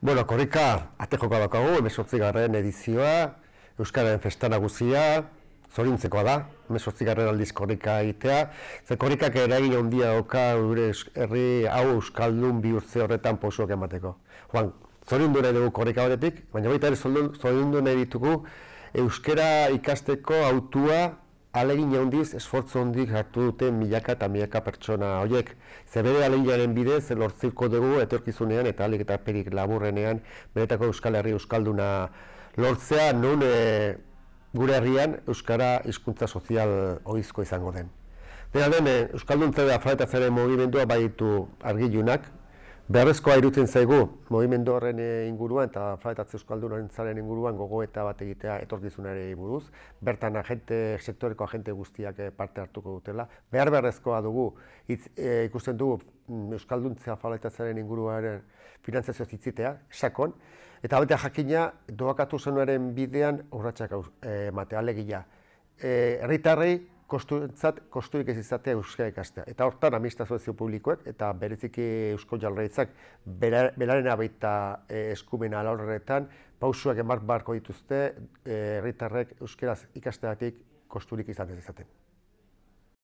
Bueno, korrika, ate joko dakagu, edizioa, Euskararen festan aguzia, zorintzekoa da, emesotzigarren aldiz korrika egitea. Ze korrikak eragin ondia doka, gure herri hau Euskaldun bihurtze horretan posuak emateko. Juan, zorindu nahi dugu korrika horretik, baina baita ere zorindu nahi ditugu, Euskara ikasteko autua alegin jaundiz, esfortzu hondik hartu dute milaka eta milaka pertsona horiek. Zebera alegin bidez, lortziko dugu etorkizunean eta alik eta perik laburrenean beretako Euskal Herri Euskalduna lortzea, nun eh, gure herrian Euskara hizkuntza Sozial oizko izango den. Dena den, eh, Euskalduntzea da fraetazaren mogimendua baitu argilunak, Beharrezkoa irutzen zaigu, movimendu horren eh, inguruan eta Flatatze Euskaldunaren zaren inguruan gogoeta bat egitea etorkizunare buruz. Bertan agente, sektoreko agente guztiak eh, parte hartuko dutela. Behar beharrezkoa dugu, itz, e, eh, ikusten dugu mm, Euskalduntzea Flatatzearen inguruaren finantzazio zitzitea, sakon. Eta abetea jakina, doakatu zenuaren bidean urratxak e, matea legila. E, erritarri, kostuentzat kosturik ez izatea euskara ikastea. Eta hortan administrazio publikoek eta bereziki Eusko Jaurlaritzak belarena baita e, eh, eskumen ala horretan pausuak emar barko dituzte eh, herritarrek euskaraz ikasteatik kosturik izatea izaten.